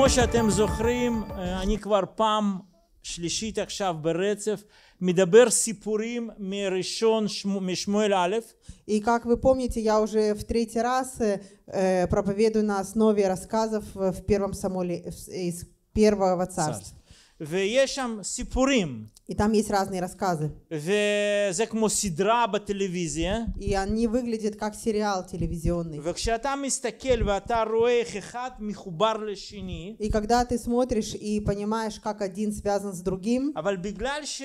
כמו שאתם זוכרים, אני כבר פעם שלישית עכשיו ברצף, מדבר סיפורים מראשון, משמואל א'. И как вы помните, я уже в третий раз э, э, проповедую на основе рассказов э, в первом Самуиле, из первого царства. ויש סיפורים. И там есть разные рассказы. וזה כמו סדרה בטלוויזיה. И они выглядят как сериал телевизионный. וכשאתה מסתכל ואתה רואה איך אחד מחובר לשני. И когда ты смотришь и понимаешь, как один связан с другим. אבל בגלל ש...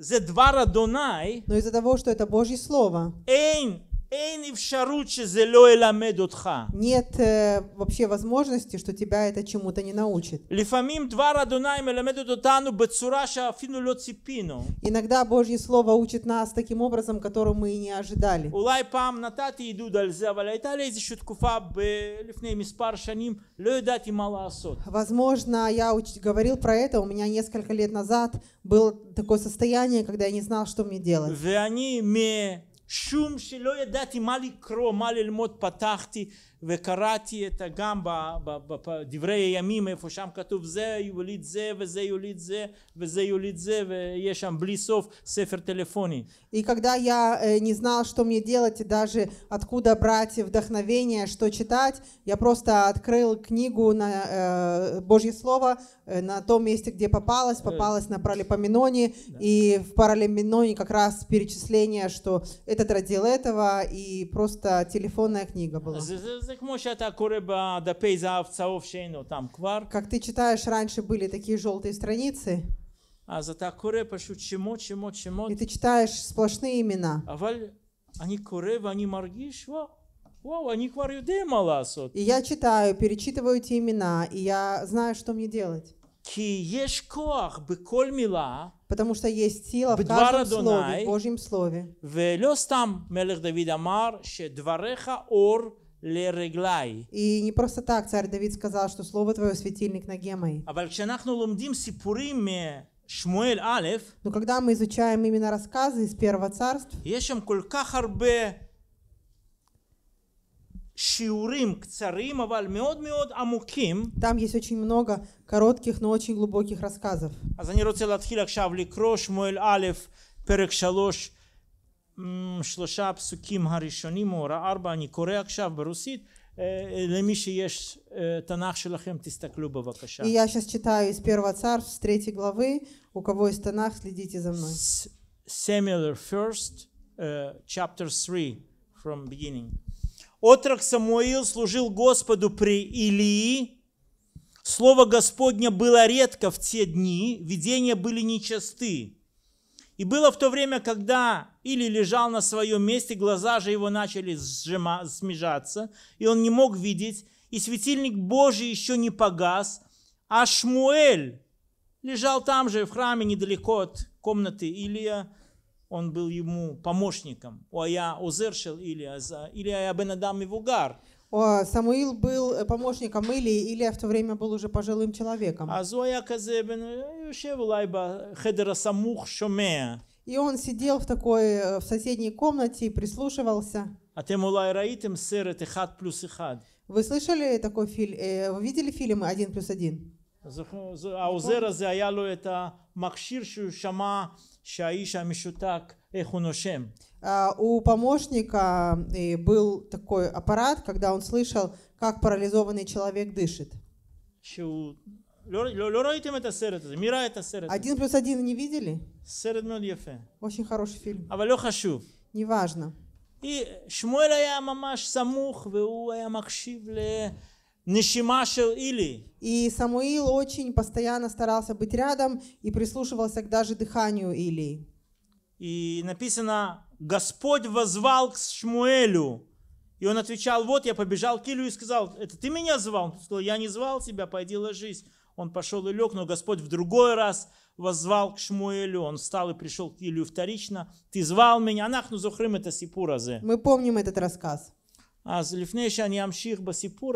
דבר אדוני, но из-за того, что это Божье слово, אין нет э, вообще возможности, что тебя это чему-то не научит. Иногда Божье Слово учит нас таким образом, которого мы и не ожидали. Возможно, я уч... говорил про это, у меня несколько лет назад было такое состояние, когда я не знал, что мне делать. משום שלא ידעתי מה לקרוא, מה ללמוד, פתחתי וקראתי את גם בדברי הימים איפה שם כתוב זה יוליד זה וזה יוליד זה וזה יוליד זה ויש שם בלי סוף ספר טלפוני. И когда я э, не знал, что мне делать, и даже откуда брать вдохновение, что читать, я просто открыл книгу на э, Божье Слово э, на том месте, где попалось, попалось на паралипоменоне, и в паралипоменоне как раз перечисление, что этот родил этого, и просто телефонная книга была. Как ты читаешь, раньше были такие желтые страницы. אז אתה קורא פשוט שמות, שמות, שמות. И ты читаешь сплошные имена. אבל אני קורא ואני מרגיש, וואו, וואו, אני כבר יודע מה לעשות. И я читаю, перечитываю эти имена, и я знаю, что мне делать. Потому что есть сила в каждом слове, в Божьем слове. И не просто так царь Давид сказал, что слово твое светильник на моей. Но когда мы изучаем именно рассказы из Первого Царства, там есть очень много коротких, но очень глубоких рассказов. אז אני רוצה להתחיל עכשיו לקרוא שמואל א', פרק שלוש, שלושה הפסוקים הראשונים, או ארבע, אני קורא עכשיו ברוסית. למי שיש תנ"ך שלכם, תסתכלו בבקשה. И я сейчас читаю из первого царств, с третьей главы. У кого есть тонах, следите за мной. Samuel first, uh, chapter 3, from beginning. Отрок Самуил служил Господу при Илии. Слово Господня было редко в те дни, видения были нечасты. И было в то время, когда Или лежал на своем месте, глаза же его начали сжима, смежаться, и он не мог видеть, и светильник Божий еще не погас, а Шмуэль лежал там же в храме недалеко от комнаты Илия, он был ему помощником. Оя Озершел или или Абен Адам Ивугар. Самуил был э, помощником или или в то время был уже пожилым человеком. А э, Самух шоме. И он сидел в такой э, в соседней комнате и прислушивался. А плюс Вы слышали такой фильм? Вы видели фильм «Один плюс один»? А заяло это махшир, шама а, у помощника э, был такой аппарат, когда он слышал, как парализованный человек дышит. Один плюс один не видели? Очень хороший фильм. А Неважно. И Шмуэль היה самух, и он היה מקשיב ל... Нишимашел Или И Самуил очень постоянно старался быть рядом и прислушивался к даже дыханию Или. И написано, Господь возвал к Шмуэлю. И он отвечал, вот я побежал к Илию и сказал, это ты меня звал? Он сказал, я не звал тебя, пойди ложись. Он пошел и лег, но Господь в другой раз возвал к Шмуэлю. Он встал и пришел к Илию вторично. Ты звал меня. Анахну зухрим это сипуразе. Мы помним этот рассказ. А לפני שאני אמשיך בסיפור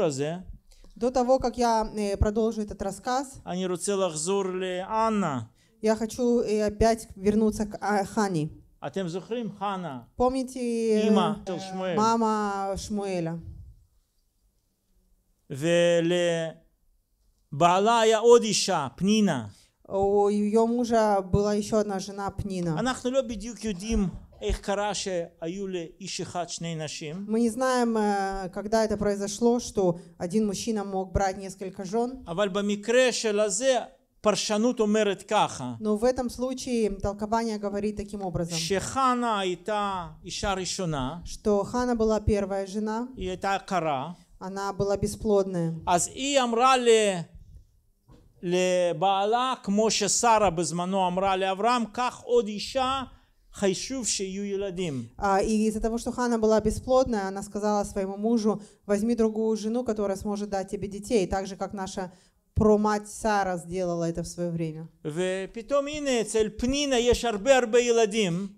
до того, как я э, продолжу этот рассказ, я хочу э, опять вернуться к а, Хане. אתם זוכרים? חנה. פומיתי... אימא של שמואל. מאמה שמואלה. ולבעלה היה עוד אישה, פנינה. У ее мужа была еще одна жена Пнина. אנחנו לא בדיוק мы не знаем, э, когда это произошло, что один мужчина мог брать несколько жен. А Но в этом случае толкование говорит таким образом. что Хана была первая жена. היא הייתה עקרה. она была бесплодная. Аз и אמרה ל... לבעלה, כמו ששרה בזמנו אמרה לאברהם, קח עוד אישה а, и из-за того, что Хана была бесплодная, она сказала своему мужу, возьми другую жену, которая сможет дать тебе детей, так же, как наша промать Сара сделала это в свое время.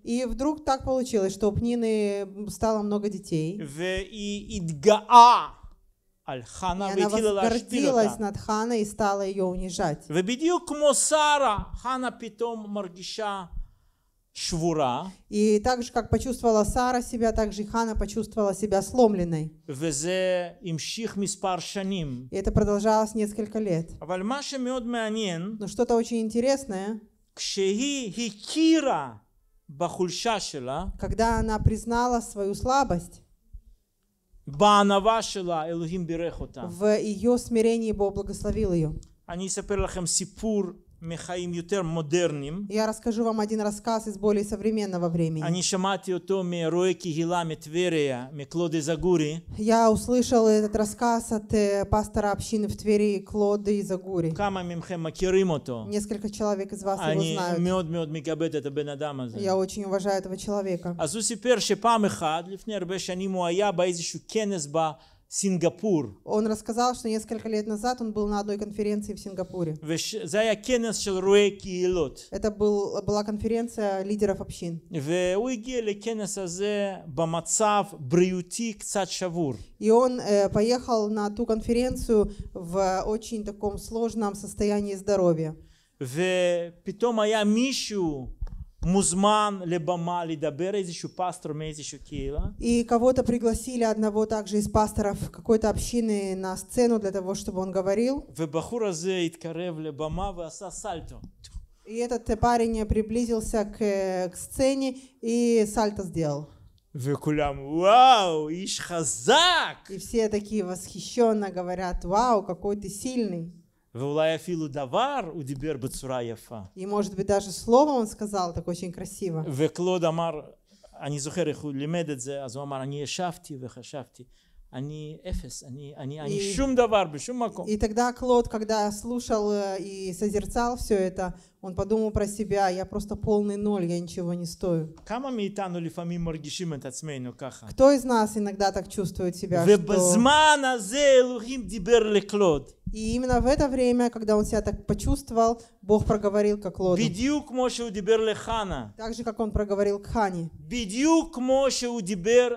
И вдруг так получилось, что у Пнины стало много детей. И она возгордилась над Ханой и стала ее унижать. ובדיוק כמו שרה, חנה פתאום מרגישה Швура. И так же, как почувствовала Сара себя, так же и Хана почувствовала себя сломленной. Везе имших миспар шаним. И это продолжалось несколько лет. Но что-то очень интересное. хикира Когда она признала свою слабость, в ее смирении Бог благословил ее. אני אספר לכם סיפור я расскажу вам один рассказ из более современного времени. Я услышал этот рассказ от э, пастора общины в Твери Клоды и Загури. Несколько человек из вас его знают. Я очень уважаю этого человека. אז הוא סיפר שפעם אחת, לפני הרבה שנים, הוא היה באיזשהו כנס Сингапур. Он рассказал, что несколько лет назад он был на одной конференции в Сингапуре. Это был, была конференция лидеров общин. А и он э, поехал на ту конференцию в очень таком сложном состоянии здоровья. ופתאום היה מישהו музман либо мали дабер еще пастор еще кила. И кого-то пригласили одного также из пасторов какой-то общины на сцену для того, чтобы он говорил. сальто. И этот парень приблизился к, к сцене и сальто сделал. וכולם, вау, иш хазак. И все такие восхищенно говорят, вау, какой ты сильный. И, может быть, даже слово он сказал так очень красиво. אני זוכר איך הוא לימד а זה, אז הוא אמר, אני ישבתי וחשבתי, אני אפס, אני, אני, и, אני שום דבר בשום מקום. И тогда Клод, когда слушал э, и созерцал все это, он подумал про себя, я просто полный ноль, я ничего не стою. כמה מאיתנו לפעמים מרגישים את עצמנו ככה? Кто из нас иногда так чувствует себя, ובזמן что... הזה אלוהים דיבר и именно в это время, когда он себя так почувствовал, Бог проговорил как Лоду. בדיוק Моше שהוא דיבר Хана. Так же, как он проговорил к Хане. בדיוק Моше שהוא דיבר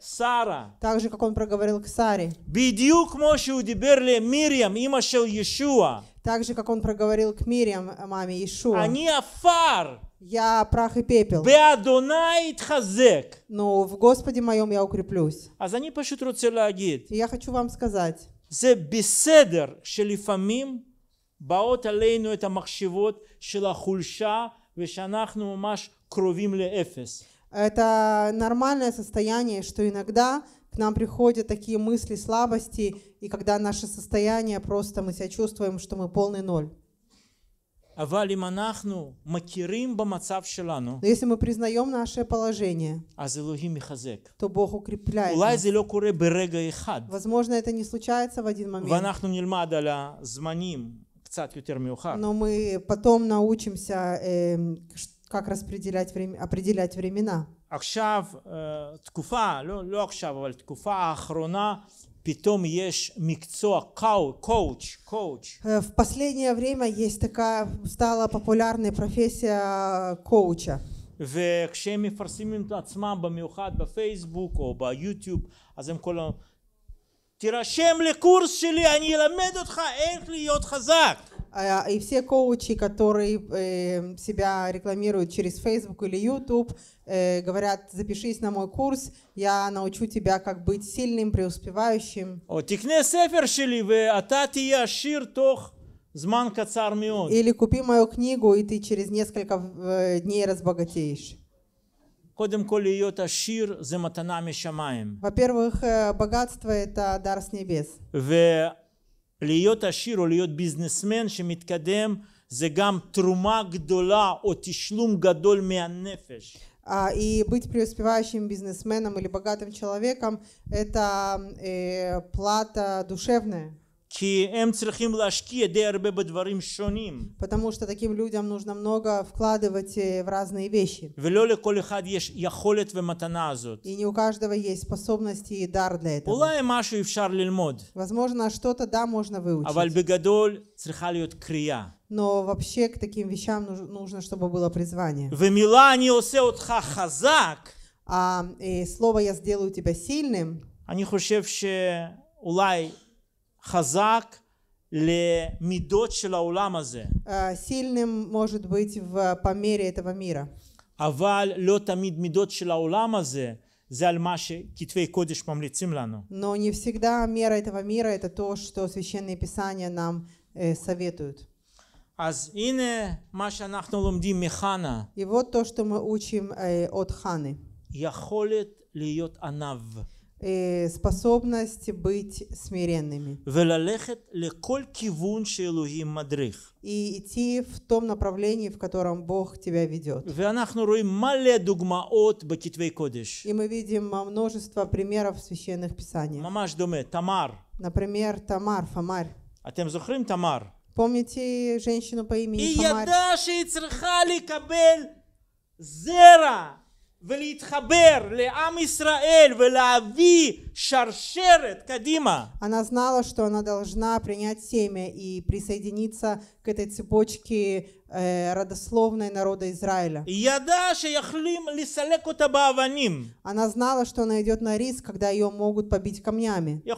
Сара. Так же, как он проговорил к Саре. בדיוק Моше שהוא דיבר למרים, אמא של ישוע. Так же, как он проговорил к Мирьям, маме Иешуа. Они афар. Я прах и пепел. Но в Господе моем я укреплюсь. А за И я хочу вам сказать. זה בסדר שלפעמים באות עלינו את המחשבות של החולשה ושאנחנו ממש קרובים לאפס. Это нормальное состояние, что иногда к нам приходят такие мысли слабости, и когда наше состояние просто мы себя чувствуем, что мы полный ноль. Но если мы признаем наше положение, а то Бог укрепляет нас. Возможно, это не случается в один момент. Но мы потом научимся, э, как распределять время, определять времена. עכשיו, תקופה, לא, לא עכשיו, אבל תקופה האחרונה פתאום יש מקצוע коуч, коуч. Э, в последнее время есть такая, стала популярная профессия э, коуча. וכשהם מפרסמים את עצמם במיוחד בפייסבוק או ביוטיוב, אז הם כל תירשם לקורס שלי, אני אלמד אותך איך להיות חזק. И все коучи, которые э, себя рекламируют через Facebook или YouTube, э, говорят, запишись на мой курс, я научу тебя, как быть сильным, преуспевающим. А или купи мою книгу, и ты через несколько э, дней разбогатеешь. Во-первых, богатство это дар с небес. ולהיות עשיר או להיות ביזנסמן שמתקדם זה גם תרומה גדולה או תשלום גדול מהנפש. И быть преуспевающим бизнесменом или богатым человеком – это плата душевная. Потому что таким людям нужно много вкладывать э, в разные вещи. И не у каждого есть способности и дар для этого. Возможно, что-то да, можно выучить. Но вообще к таким вещам нужно, чтобы было призвание. А и э, слово «я сделаю тебя сильным» Они אני что улай хазак лемидот шелауламазе. Э, сильным может быть в, по мере этого мира. אבל לא תמיד מידות של העולם הזה זה על מה שכתבי קודש Но не всегда мера этого мира это то, что священные писания нам э, советуют. И вот то, что мы учим э, от Ханы. יכולת להיות ענב. Э, способность быть смиренными. И идти в том направлении, в котором Бог тебя ведет. И мы видим а, множество примеров в священных писаниях. Тамар. Например, Тамар, Фомарь. אתם זוכרים תמר? Помните женщину по имени И я ידעה и צריכה кабель Зера. ולהתחבר לעם ישראל ולהביא Она знала, что она должна принять семя и присоединиться к этой цепочке э, родословной народа Израиля. Она знала, что она идет на риск, когда ее могут побить камнями. Э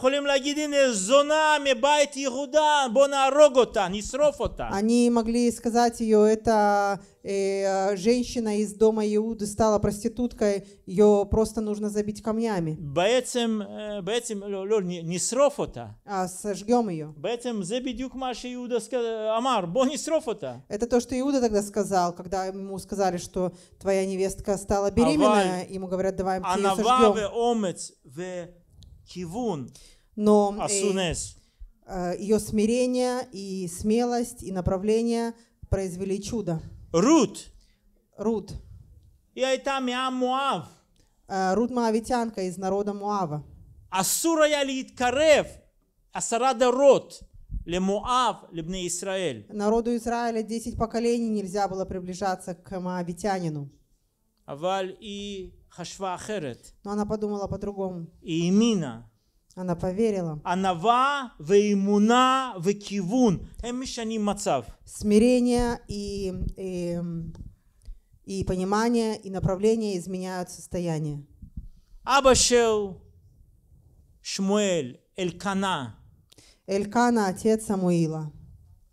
Они могли сказать ее, это э, женщина из дома Иуды стала проституткой, ее просто нужно забить камнями. בעצם בעצם, לא, לא, נשרוף אותה. בעצם זה בדיוק מה שיהודה אמר, בוא נשרוף אותה. Это то, что Иуда тогда сказал, когда ему сказали, что твоя невестка стала беременна, ему говорят, давай мы а ее сожгем. Но а ее э, смирение и смелость и направление произвели чудо. Рут. Рут. И э, Рут Моавитянка из народа Муава. אסור היה להתקרב עשרה דורות למואב, לבני ישראל. Народу Израиля 10 поколений нельзя было приближаться к моавитянину. אבל и хашва ахерет. Но она подумала по-другому. И имина. Она поверила. Анава, веймуна, векивун. Эм мишаним мацав. Смирение и, и, эм, и понимание, и направление изменяют состояние. Абашел Шмуэль, Элькана. Элькана, отец Самуила.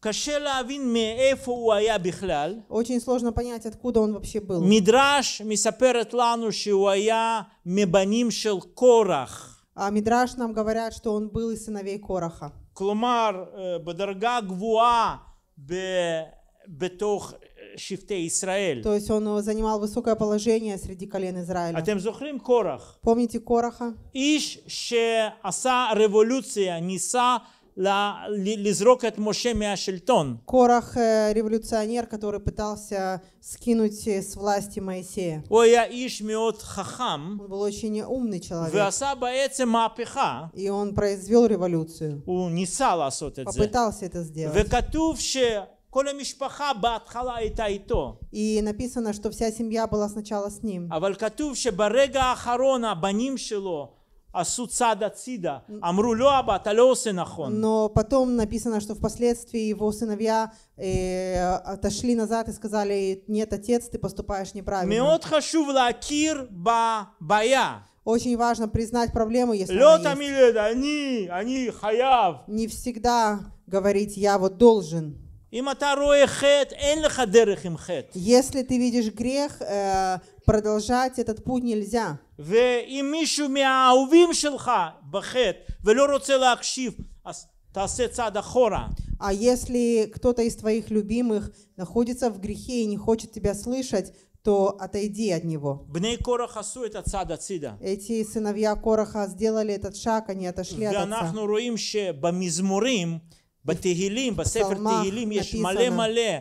Очень сложно понять, откуда он вообще был. Мидраш מספרת לנו שהוא היה מבנים של А Мидраш нам говорят, что он был из сыновей Кораха. כלומר, בדרגה גבוהה בתוך שבטי ישראל. То есть он э, занимал высокое положение среди колен Израиля. אתם זוכרים קורח. Помните Кораха? איש שעשה רבולוציה, ניסה לזרוק Моше משה מהשלטון. Корах э, революционер, который пытался скинуть э, с власти Моисея. הוא היה איש מאוד חכם. Он был очень умный человек. аса בעצם מהפכה. И он произвел революцию. У ניסה לעשות את זה. попытался это сделать. וכתוב ש... И написано, что вся семья была сначала с ним. А а Но потом написано, что впоследствии его сыновья э, отошли назад и сказали, нет, отец, ты поступаешь неправильно. Очень важно признать проблему, если она Не всегда говорить «я вот должен». Если ты видишь грех, э, продолжать этот путь нельзя. А если кто-то из твоих любимых находится в грехе и не хочет тебя слышать, то отойди от него. Эти сыновья Короха сделали этот шаг, они отошли от отца. בתהילים, בספר תהילים יש מלא מלא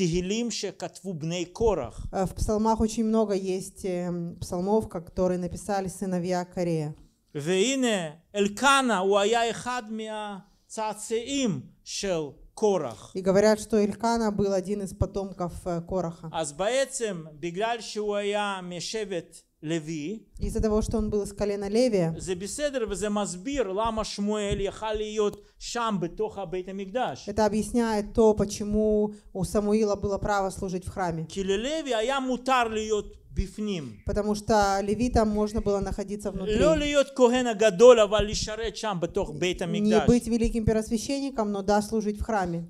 Тихилим, шекатву бней Корах. Э, в псалмах очень много есть э, псалмов, которые написали сыновья Корея. Веине Элькана уая эхад миа цацеим шел Корах. И говорят, что Элькана был один из потомков э, Кораха. Аз баэцем, бегляль шуая мешевет Леви. Из-за того, что он был из колена Левия. Это объясняет то, почему у Самуила было право служить в храме. А Потому что левитам можно было находиться внутри. Не быть великим первосвященником, но да, служить в храме.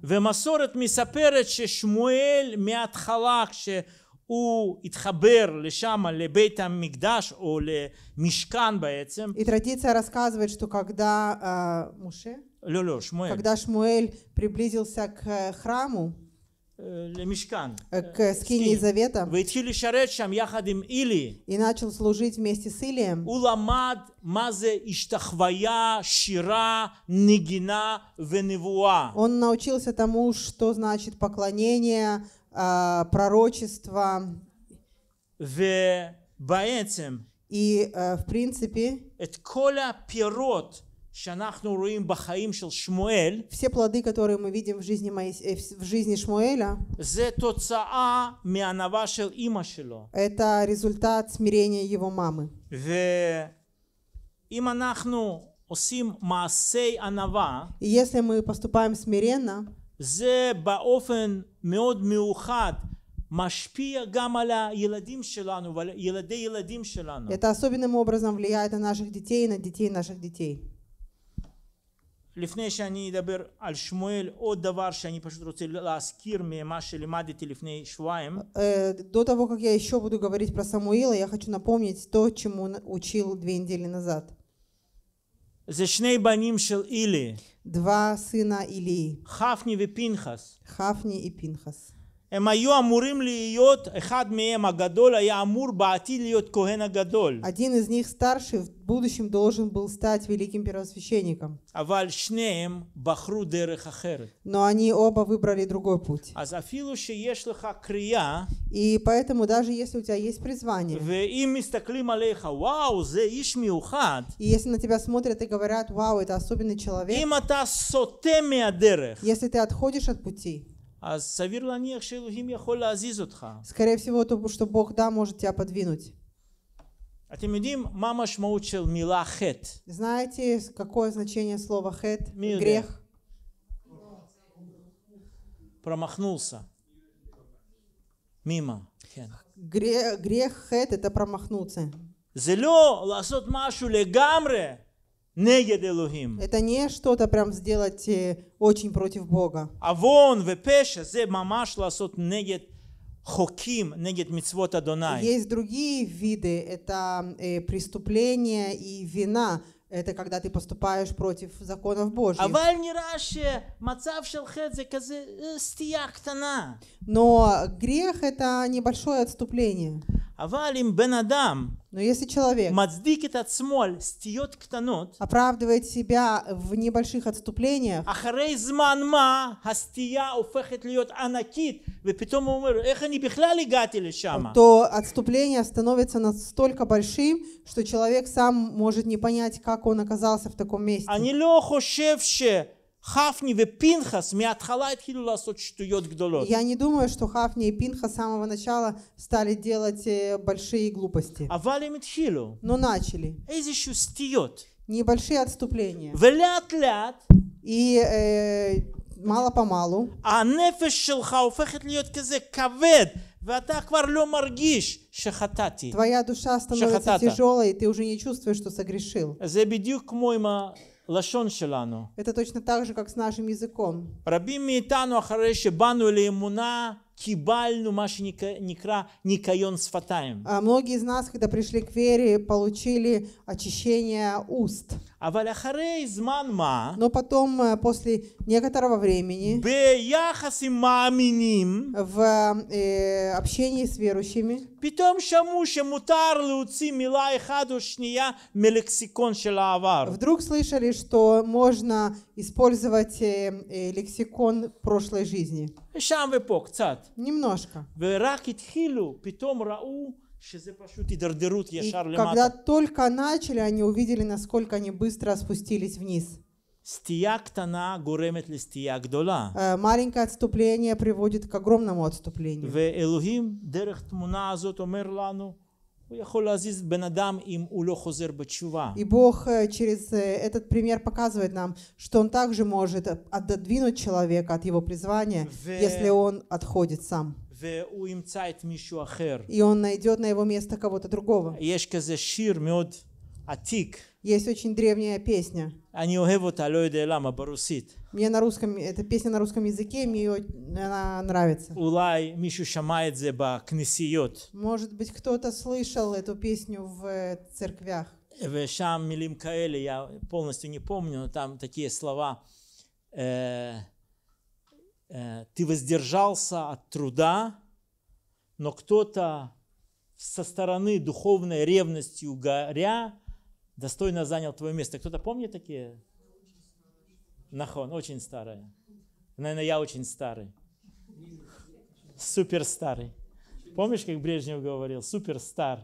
הוא התחבר לשם לבית המקדש או למשכן בעצם. И традиция рассказывает, что когда а, Муше, לא, לא, שמואל. когда Шмуэль приблизился к храму, למשכן. Э, э, к э, скине Завета. והתחיל לשרת שם יחד עם אילי. И начал служить вместе с Илием. הוא למד מה זה השתחוויה, שירה, נגינה ונבואה. Он научился тому, что значит поклонение, а, пророчества. ובעצם, и, э, в принципе, את כל הפירות שאנחנו רואים בחיים של שמואל, все плоды, которые мы видим в жизни, Моис... Э, в жизни Шмуэля, זה תוצאה מהענווה של אימא שלו. это результат смирения его мамы. ואם אנחנו עושים מעשי ענווה, если мы поступаем смиренно, זה באופן מאוד מיוחד משפיע גם על הילדים שלנו ועל ילדי ילדים שלנו. Это особенным образом влияет на наших детей и на детей наших детей. לפני שאני אדבר על שמואל עוד דבר שאני פשוט רוצה להזכיר ממה שלמדתי לפני שבועיים. До того как я еще буду говорить про Самуила я хочу напомнить то чему учил две недели назад. Два сына Илии. Хафни и Пинхас. הם היו אמורים להיות, אחד מהם הגדול היה אמור בעתיד להיות כהן הגדול. Один из них старший в будущем должен был стать великим первосвященником. אבל שניהם בחרו דרך אחרת. Но они оба выбрали другой путь. אז אפילו שיש לך קריאה, И поэтому даже если у тебя есть призвание, ואם מסתכלים עליך, וואו, זה איש מיוחד, И если на тебя смотрят и говорят, вау, это особенный человек, אם אתה סוטה מהדרך, Если ты отходишь от пути, а Скорее всего, то, что Бог, да, может тебя подвинуть. אתם יודעים מה המשמעות של Знаете, какое значение слова хет? Грех. Промахнулся. Мимо. грех хет это промахнуться не еделогим. Это не что-то прям сделать э, очень против Бога. А вон вепеша зе мамаш ласот негет хоким, негет митцвот Адонай. Есть другие виды, это э, преступления и вина, это когда ты поступаешь против законов Божьих. А Но грех это небольшое отступление. А но если человек оправдывает себя в небольших отступлениях, то отступление становится настолько большим, что человек сам может не понять, как он оказался в таком месте. חפני ופנחס מההתחלה Я не думаю, что Хафни и Пинха с самого начала стали делать э, большие глупости. אבל הם התחילו. Но начали. איזשהו סטיות. Небольшие отступления. ולאט לאט. И э, мало-помалу. А שלך הופכת להיות כזה כבד. ואתה כבר לא מרגיש שחטאתי. Твоя душа становится тяжелой, и ты уже не чувствуешь, что согрешил. זה בדיוק כמו הלשון שלנו. Это точно так же, как с нашим языком. רבים מאיתנו אחרי שבאנו לאמונה кибальну машиника никайон сфатаем. А многие из нас, когда пришли к вере, получили очищение уст. А ма. Но потом, э, после некоторого времени, маминим, в э, общении с верующими, פתאום שמעו שמותר להוציא מילה אחת או Вдруг слышали, что можно использовать э, э, лексикон прошлой жизни. שם ופה цат. Немножко. И когда только начали, они увидели, насколько они быстро спустились вниз. Э, маленькое отступление приводит к огромному отступлению. И Бог э, через э, этот пример показывает нам, что Он также может отодвинуть человека от его призвания, если он отходит сам. И он найдет на его место кого-то другого. Есть очень древняя песня. אני אוהב אותה, לא יודע למה, мне на русском, эта песня на русском языке, мне ее, она нравится. Улай Мишу Шамайдзе ба кнесиот. Может быть, кто-то слышал эту песню в э, церквях. Вешам Милим Каэли, я полностью не помню, но там такие слова. Э, э, ты воздержался от труда, но кто-то со стороны духовной ревностью горя достойно занял твое место. Кто-то помнит такие Нахон, очень старая. Наверное, я очень старый. Супер старый. Помнишь, как Брежнев говорил? Супер стар.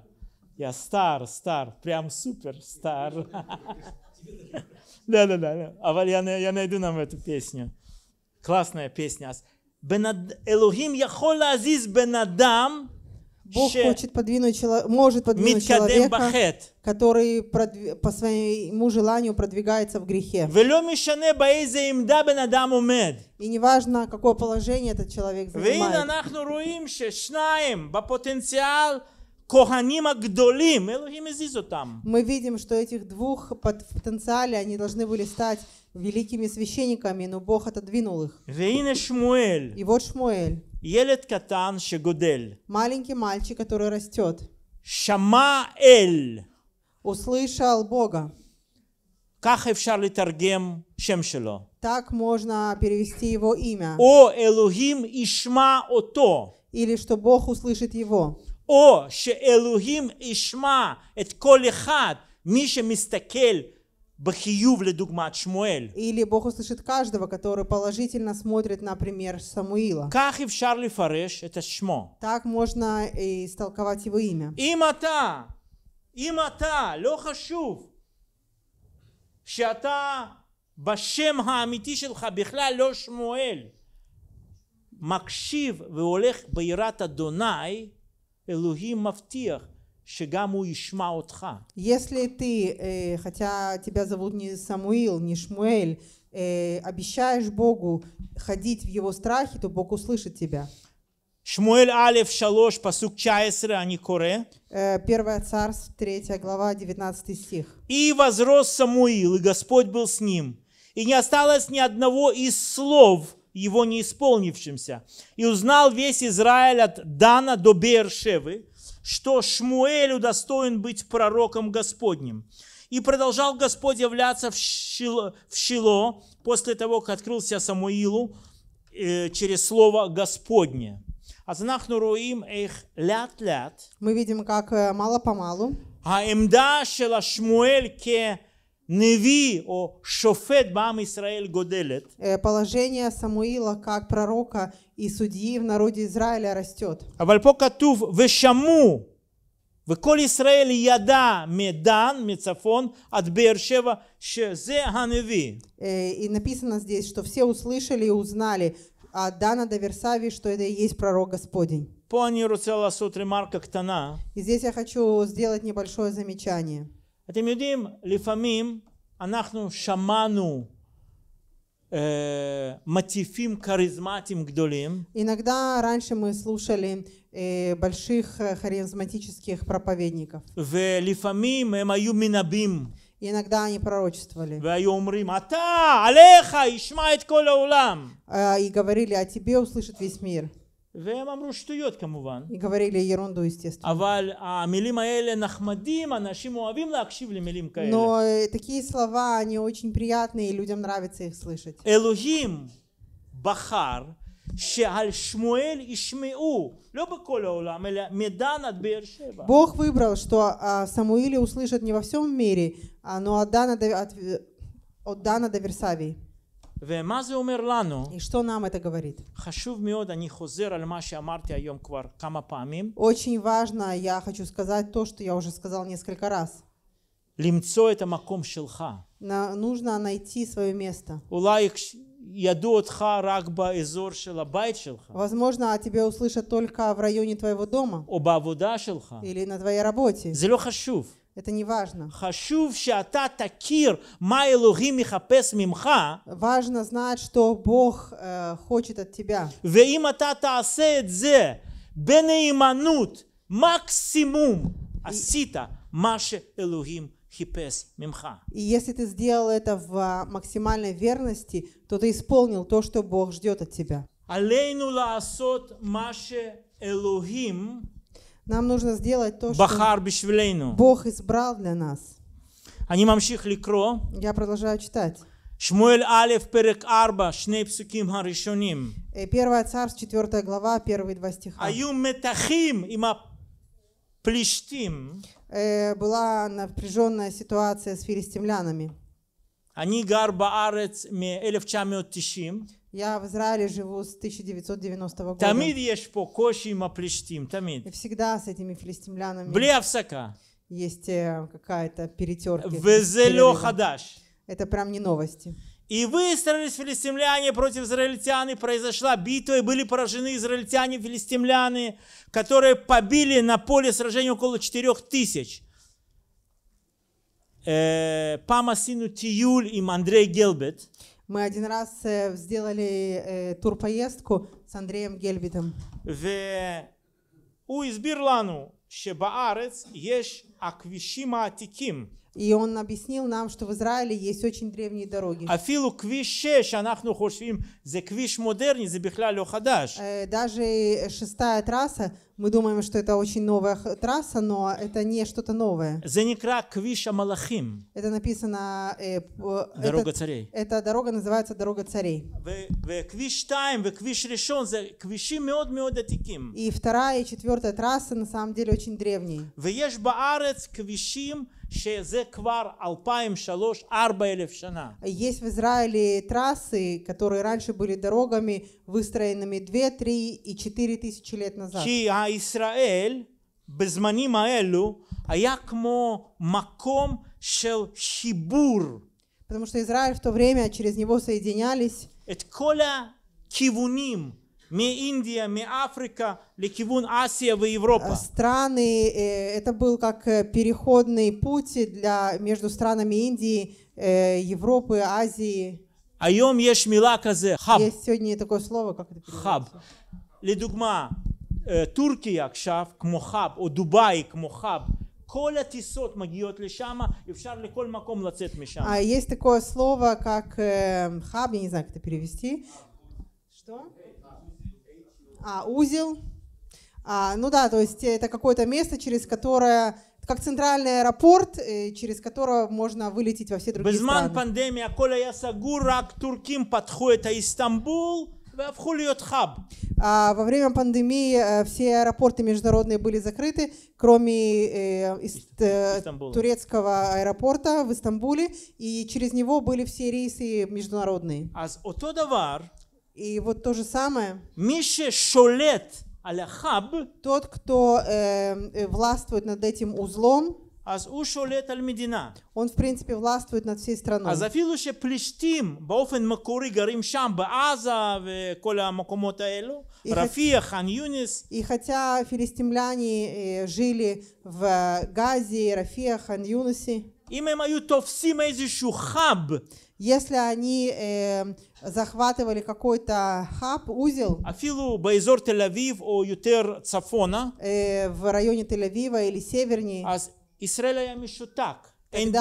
Я стар, стар, прям супер стар. Да-да-да. А я найду нам эту песню. Классная песня. Элохим яхол азиз бенадам Бог хочет подвинуть человека, может подвинуть человека, בחט, который продв... по своему желанию продвигается в грехе. И неважно, какое положение этот человек занимает. Мы видим, что этих двух в они должны были стать великими священниками, но Бог отодвинул их. И вот Шмуэль. ילד קטן שגודל. маленький мальчик, который растет. שמע אל. услышал Бога. כך אפשר לתרגם שם שלו. Так можно перевести его имя. או אלוהים ישמע אותו. Или что Бог услышит его. או שאלוהים ישמע את כל אחד, מי Мистакель בחיוב לדוגמת שמואל. Или Бог услышит каждого, который положительно смотрит, например, Самуила. כך אפשר לפרש את שמו. Так можно истолковать его имя. אם אתה, אם אתה, לא חשוב, שאתה בשם האמיתי שלך בכלל לא שמואל, מקשיב והולך ביראת אדוני, אלוהים מבטיח Если ты, э, хотя тебя зовут не Самуил, не Шмуэль, э, обещаешь Богу ходить в его страхе, то Бог услышит тебя. Шмуэль Алеф Шалош, пасук 19, они коре. Э, первая царств, 3 глава, 19 стих. «И возрос Самуил, и Господь был с ним, и не осталось ни одного из слов его не исполнившимся. И узнал весь Израиль от Дана до Бершевы, что Шмуэлю достоин быть пророком Господним. И продолжал Господь являться в Шило, в Шило после того, как открылся Самуилу э, через слово «Господне». Мы видим, как э, мало-помалу. העמדה של השמואל Э, положение Самуила как пророка и судьи в народе Израиля растет. אבל פה כתוב, ושמעו, וכל ישראל ידע מדן, מצפון, עד באר שבע, שזה הנביא. И написано здесь, что все услышали и узнали от Дана до Версавии, что это и есть пророк Господень. פה אני רוצה לעשות И здесь я хочу сделать небольшое замечание. אתם יודעים, לפעמים אנחנו שמענו מטיפים כריזמטיים גדולים. Иногда раньше мы слушали больших харизматических проповедников. ולפעמים הם היו מנבאים. Иногда они пророчествовали. והיו אומרים, אתה, עליך, ישמע את כל העולם. И говорили, о тебе услышит весь мир. והם אמרו שטויות כמובן. אבל המילים האלה נחמדים, אנשים אוהבים להקשיב למילים כאלה. Но э, такие слова, они очень приятные, людям нравится их слышать. אלוהים бахар, שעל שמואל ישמעו, לא בכל העולם, אלא מדן עד באר שבע. Бог выбрал, что о а, Самуиле услышат не во всем мире, а но от Дана до, от, э, от Дана до Версавии. И что нам это говорит? Очень важно, я хочу сказать то, что я уже сказал несколько раз. למצוא את המקום שלך. нужно найти свое место. Возможно, о тебе услышат только в районе твоего дома. או Или на твоей работе. זה это не важно. Важно знать, что Бог э, хочет от тебя. максимум асита, маше Элухим и если ты сделал это в а, максимальной верности, то ты исполнил то, что Бог ждет от тебя. Алейну лаасот маше Элохим нам нужно сделать то, בחר что Бог избрал для нас. Они ממשיך לקרוא. Я продолжаю читать. שמואל א', פרק 4, שני פסוקים הראשונים. Первая царств, четвертая глава, первые два стиха. Аюм метахим, има плештим. Э, была напряженная ситуация с филистимлянами. אני גר בארץ מ-1990. Я в Израиле живу с 1990 года. Тамид ешь по и маплештим, тамид. всегда с этими филистимлянами. Бля всака. Есть э, какая-то перетерка. Везелё хадаш. Это прям не новости. И выстроились филистимляне против израильтян, и произошла битва, и были поражены израильтяне, филистимляне, которые побили на поле сражения около четырех тысяч. Э, Пама сину Тиюль им Андрей Гелбет. Мы один раз э, сделали э, турпоездку с Андреем Гельвитом. В есть Гельбитом. И он объяснил нам, что в Израиле есть очень древние дороги. Афилу за за модерни, э, Даже шестая трасса, мы думаем, что это очень новая трасса, но это не что-то новое. Это написано... Э, э дорога это, царей. Эта дорога называется дорога царей. И вторая и четвертая трассы на самом деле очень древние. Есть в Израиле трассы, которые раньше были дорогами, выстроенными 2, 3 и 4 тысячи лет назад. ישראל בזמנים האלו а якмо маком шел חיבור. Потому что Израиль в то время через него соединялись коля кивуним, Индия, כל Африка, ли кивун לכיוון אסיה Европа. Э, страны, э, это был как э, переходный путь для, между странами Индии, Европы, Азии. היום יש מילה כזה, חאב. יש сегодня такое слово, как это חאב. לדוגמה, טורקיה עכשיו כמו חאב או דובאי כמו חאב כל הטיסות מגיעות לשם, אפשר לכל מקום לצאת משם. А есть такое слово, как э, хаб, я не знаю, как это перевести. Что? А, узел. А, ну да, то есть это какое-то место, через которое как центральный аэропорт, э, через которого можно вылететь во все другие страны. Безман пандемия, коля я сагурак, турким подходит а Истамбул, а во время пандемии э, все аэропорты международные были закрыты, кроме э, э, турецкого аэропорта в Истамбуле, и через него были все рейсы международные. И вот то же самое. Мише Шолет. Тот, кто э, властвует над этим узлом, он, в принципе, властвует над всей страной. אז אפילו И хотя филистимляне э, жили в э, Газе, Рафия, Хан Юнусе, אם הם היו תופסים איזשהו если они э, захватывали какой-то хаб, узел, э, в районе Тель-Авива или севернее, ישראל היה משותק, אין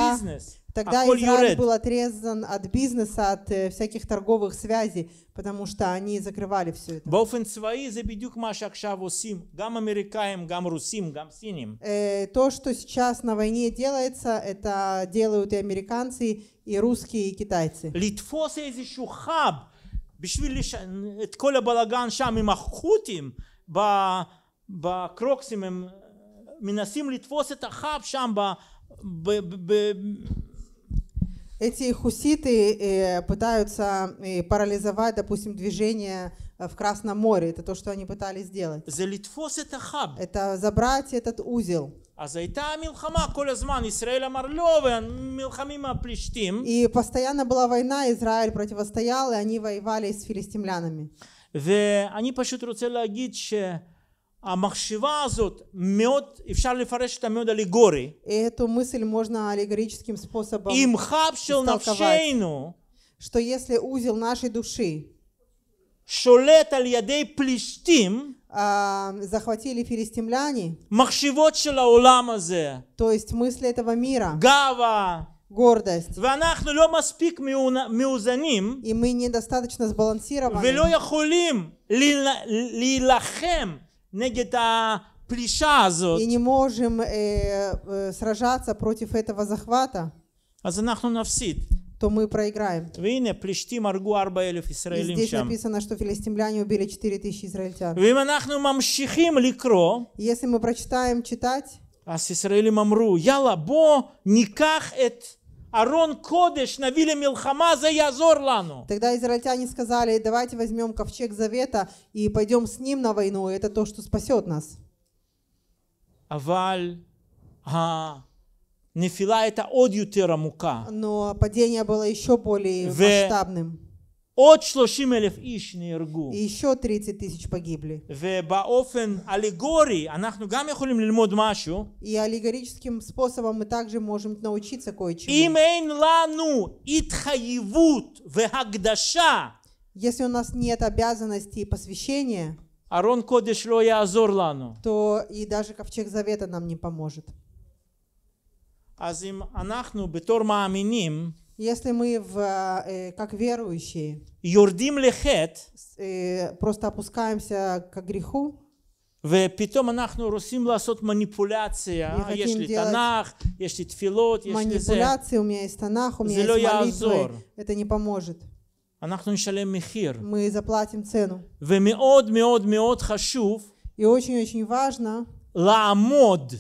Тогда а Израиль был отрезан от бизнеса, от э, всяких торговых связей, потому что они закрывали все это. Э, то, что сейчас на войне делается, это делают и американцы, и русские, и китайцы. בשביל לש... את כל הבלגן שם עם החות'ים, בקרוקסים, הם... מנסים לתפוס את אחאב שם ב... ב, ב, эти хуситы э, пытаются э, парализовать, допустим, движение э, в Красном море. Это то, что они пытались сделать. Это забрать этот узел. אז הייתה מלחמה כל הזמן, ישראל אמר לא, ומלחמים הפלישתים. И постоянно была война, Израиль противостоял, и они воевали с филистимлянами. ואני פשוט רוצה להגיד ש... המחשבה הזאת מאוד, אפשר לפרש אותה מאוד אליגורי. אם חב של נפשנו что если узел нашей души שולט על ידי פלישתים захватили филистимляне מחשבות של העולם הזה то есть мысли этого мира גאווה гордость. ואנחנו לא מספיק מאוזנים и мы недостаточно сбалансированы ולא יכולים להילחם נגד הפלישה И не можем э, э, сражаться против этого захвата. אז אנחנו נפסיד. то мы проиграем. Вине פלישתים Маргу ארבע אלף ישראלים здесь написано, что филистимляне убили четыре тысячи израильтян. ואם אנחנו ממשיכים ликро. если мы прочитаем читать, אז Израилем אמרו, יאללה, בוא ניקח את Арон Кодеш навили Милхама за Язорлану. Тогда израильтяне сказали, давайте возьмем ковчег Завета и пойдем с ним на войну, это то, что спасет нас. Аваль, а, нефила это одютера ютера мука. Но падение было еще более масштабным. עוד 30 אלף и еще 30 тысяч погибли. ובאופן אלגורי אנחנו גם יכולים ללמוד משהו. и аллегорическим способом мы также можем научиться кое-чему. אם אין לנו התחייבות והקדשה. если у нас нет обязанности и посвящения. Арон קודש לא יעזור לנו. то и даже ковчег завета нам не поможет. אז אם אנחנו בתור если мы в, э, как верующие יורדים לחטא, э, просто опускаемся к греху, ופתאום אנחנו רוצים לעשות מניפולציה, יש לי תנ"ך, יש לי תפילות, יש לי זה. מניפולציה, у меня есть תנ"ך, у меня זה לא יעזור. Это не поможет. אנחנו נשלם מחיר. Мы заплатим цену. ומאוד מאוד מאוד חשוב, и очень очень важно, לעמוד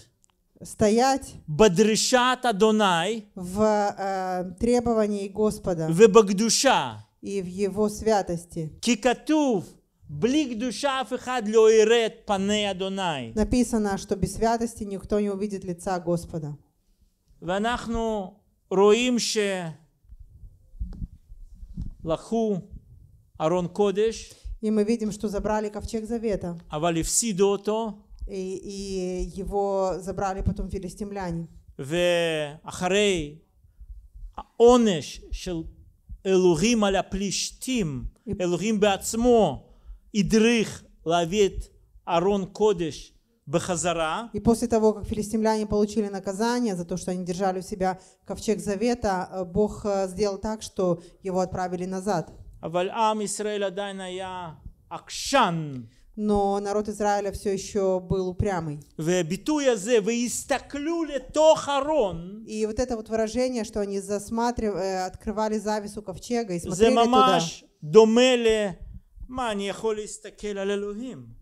стоять בדרישת אדוני в э, требовании Господа ובקדושה и в Его святости. כי כתוב בלי קדושה אף אחד לא Написано, что без святости никто не увидит лица Господа. ואנחנו רואים שלקחו ארון קודש И мы видим, что забрали ковчег завета. אבל הפסידו אותו и, и его забрали потом филистимляне. ואחרי העונש של אלוהים על הפלישתים, אלוהים בעצמו הדריך להביא את ארון קודש בחזרה. И после того, как филистимляне получили наказание за то, что они держали у себя ковчег завета, э, Бог э, сделал так, что его отправили назад. אבל עם ישראל עדיין היה עקשן но народ Израиля все еще был упрямый. И вот это вот выражение, что они засматривали, э, открывали завесу ковчега и смотрели туда.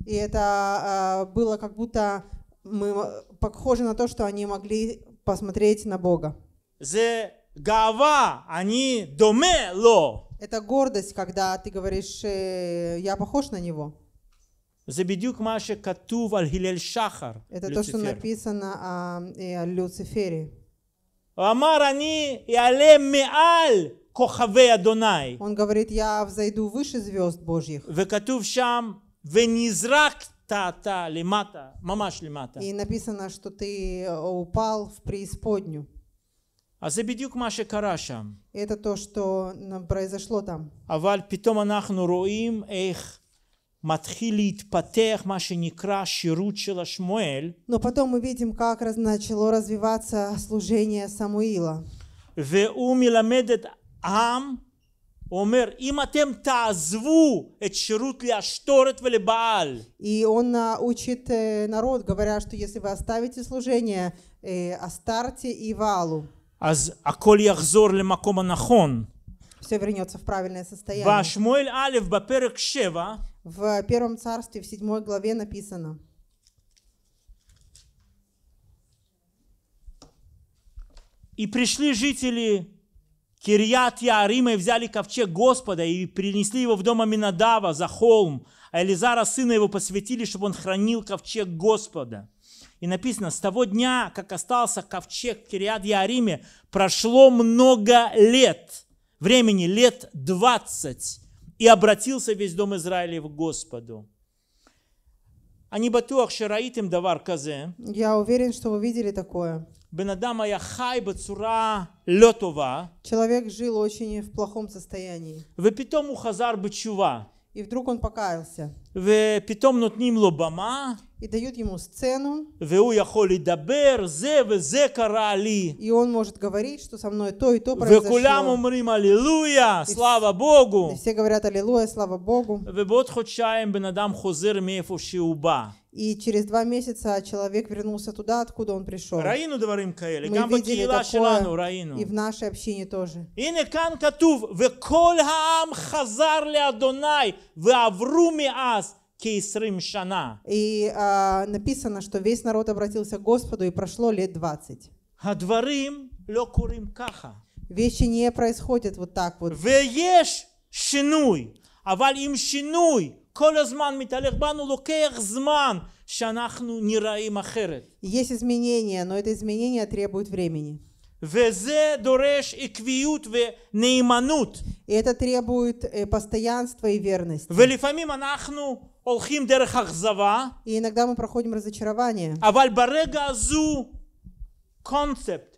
и это э, было как будто мы, похоже на то, что они могли посмотреть на Бога. Это гордость, когда ты говоришь, э, я похож на него. Это то, что написано а, о Люцифере. и кохаве Адонай. Он говорит, я взойду выше звезд Божьих. И написано, что ты э, упал в преисподню. А זה בדיוק карашам. Это то, что произошло там. אבל פתאום Анахну, רואים איך но потом мы видим, как начало развиваться служение Самуила. И он а, учит э, народ, говоря, что если вы оставите служение Астарте э, и Валу. אז Все вернется в правильное состояние. והשמואל א' בפרק 7 в Первом Царстве, в 7 главе написано. И пришли жители Кирьят Яарима и взяли ковчег Господа и принесли его в дом Аминадава за холм, а Элизара, сына его, посвятили, чтобы он хранил ковчег Господа. И написано, с того дня, как остался ковчег в Кириад Яариме, прошло много лет, времени лет 20 и обратился весь дом Израилев к Господу. Они батуах шараитим давар казе. Я уверен, что вы видели такое. Бенадама я хай бацура летова. Человек жил очень в плохом состоянии. В Вепитом ухазар бачува. И вдруг он покаялся. Вепитом нотним лобама и дают ему сцену. И он может говорить, что со мной то и то произошло. Аллилуйя, слава Богу. И все говорят аллилуйя, слава Богу. И через два месяца человек вернулся туда, откуда он пришел. Раину говорим Мы видели такое и в нашей общине тоже. И הנה כאן כתוב, וכל העם Адонай, לאדוני ועברו аз. И а, написано, что весь народ обратился к Господу, и прошло лет 20. А Вещи не происходят вот так вот. ויש שינוי, אבל עם Есть изменения, но это изменения требуют времени. И это требует э, постоянства и верности. И иногда мы проходим разочарование. אבל ברגע הזו, קונספט,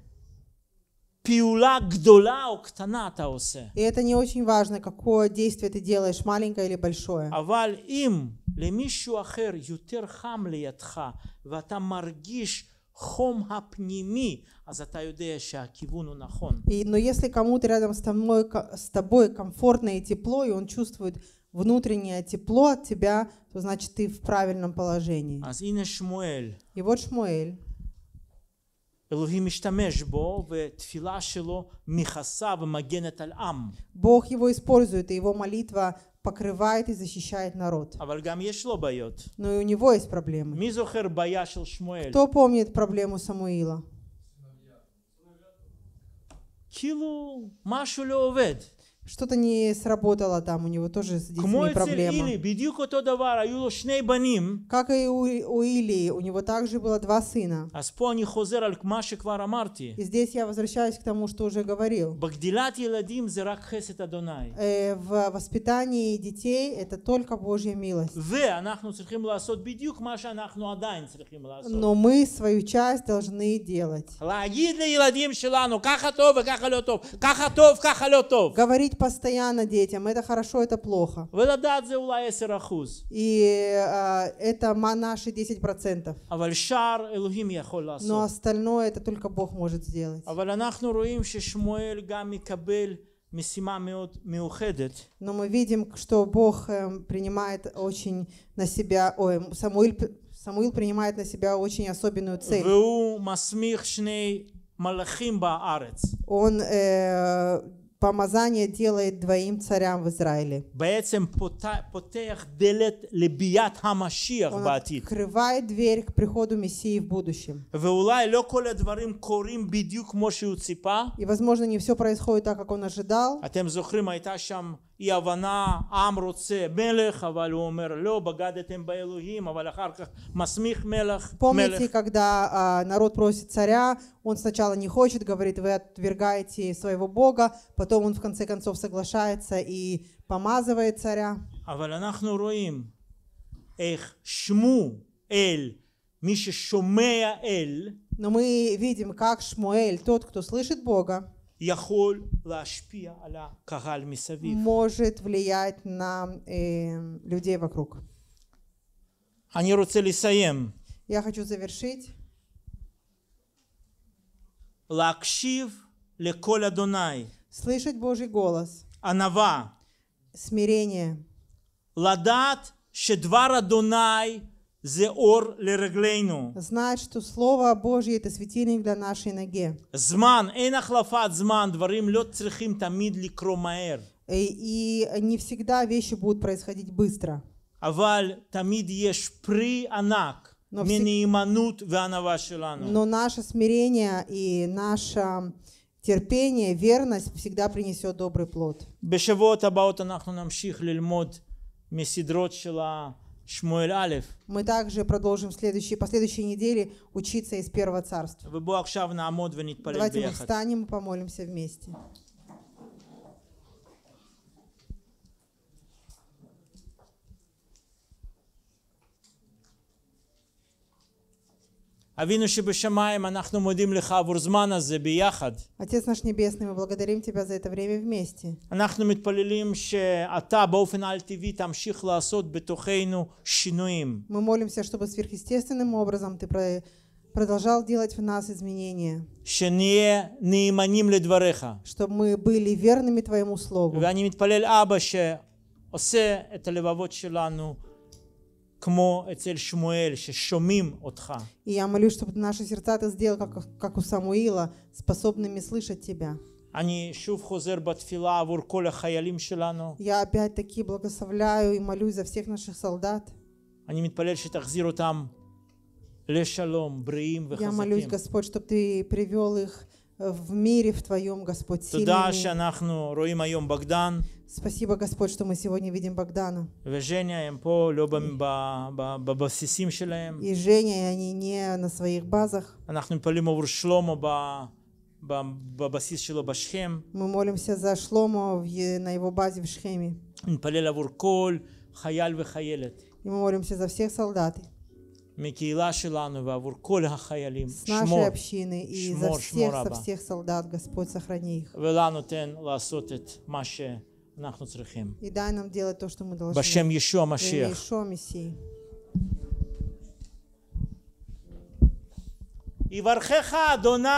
פעולה גדולה או קטנה אתה עושה. И это не очень важно, какое действие ты делаешь, маленькое или большое. אבל אם למישהו אחר יותר חם לידך, ואתה מרגיש חום הפנימי, אז אתה יודע שהכיוון הוא נכון. И, но если кому-то рядом с тобой, с тобой комфортно и тепло, и он чувствует внутреннее тепло от тебя, то значит ты в правильном положении. אז הנה שמואל. И вот Шмуэль. אלוהים משתמש בו ותפילה שלו מכסה ומגנת על עם. Бог его использует, и его молитва покрывает и защищает народ. Но и у него есть проблемы. Кто помнит проблему Самуила? כאילו משהו לא что-то не сработало там у него тоже с детьми проблема. Как и у, у Илии, у него также было два сына. А и здесь я возвращаюсь к тому, что уже говорил. Э, в воспитании детей это только Божья милость. Но мы свою часть должны делать. Говорить говорить постоянно детям, это хорошо, это плохо. И а, это наши 10%. Но остальное это только Бог может сделать. Но мы видим, что Бог э, принимает очень на себя, ой, Самуил, Самуил принимает на себя очень особенную цель. Он э, помазание делает двоим царям в Израиле. Он открывает дверь к приходу Мессии в будущем. И, возможно, не все происходит так, как он ожидал. А היא הבנה עם רוצה מלך אבל הוא אומר לא בגדתם באלוהים אבל Помните, когда а, народ просит царя, он сначала не хочет, говорит, вы отвергаете своего бога, потом он в конце концов соглашается и помазывает царя. אבל אנחנו רואים איך שמו אל, מי ששומע но мы видим, как Шмуэль, тот, кто слышит Бога, может влиять на э, людей вокруг. Я хочу завершить. Слышать Божий голос. Анава. Смирение. Ладат шедвара Дунай Зеор אור לרגלינו. знать, что Слово Божье это светильник для нашей ноги. Зман, אין зман, זמן, דברים לא тамид תמיד לקרוא э, И не всегда вещи будут происходить быстро. אבל תמיד יש פרי ענק מנאמנות וענווה שלנו. Но наше смирение и наше терпение, верность всегда принесет добрый плод. בשבועות הבאות анахну נמשיך ללמוד мод של шела. Шмуэль Алиф. Мы также продолжим в следующей, последующей неделе учиться из Первого Царства. А Давайте мы встанем и помолимся вместе. Отец наш Небесный, мы благодарим Тебя за это время вместе. Мы молимся, чтобы сверхъестественным образом Ты продолжал делать в нас изменения. Чтобы мы были верными Твоему Слову. כמו אצל שמואל, ששומעים אותך. И я молюсь, чтобы наши сердца ты сделал, как, как у Самуила, способными слышать тебя. אני שוב חוזר בתפילה עבור כל החיילים שלנו. Я опять-таки благословляю и молюсь за всех наших солдат. אני מתפלל שתחזיר אותם לשלום, בריאים וחזקים. Я молюсь, Господь, чтобы ты привел их в мире в Твоем, Господь, Туда, что שאנחנו רואים היום בגדן. Спасибо, Господь, что мы сегодня видим Богдана. И Женя, они не на своих базах. בבסיס שלו בשכם. נתפלל עבור כל חייל וחיילת. מקהילה שלנו ועבור כל החיילים. שמור, שמור, שמור רבה. ולנו תן לעשות את מה ש... אנחנו צריכים. בשם ישוע המשיח. יברכך אדוני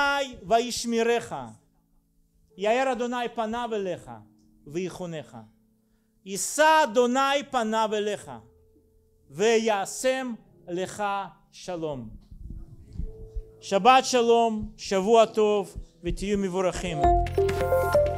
וישמירך. יאר אדוני פניו אליך ויחונך. יישא אדוני פניו אליך ויישם לך שלום. שבת שלום, שבוע טוב ותהיו מבורכים. thank you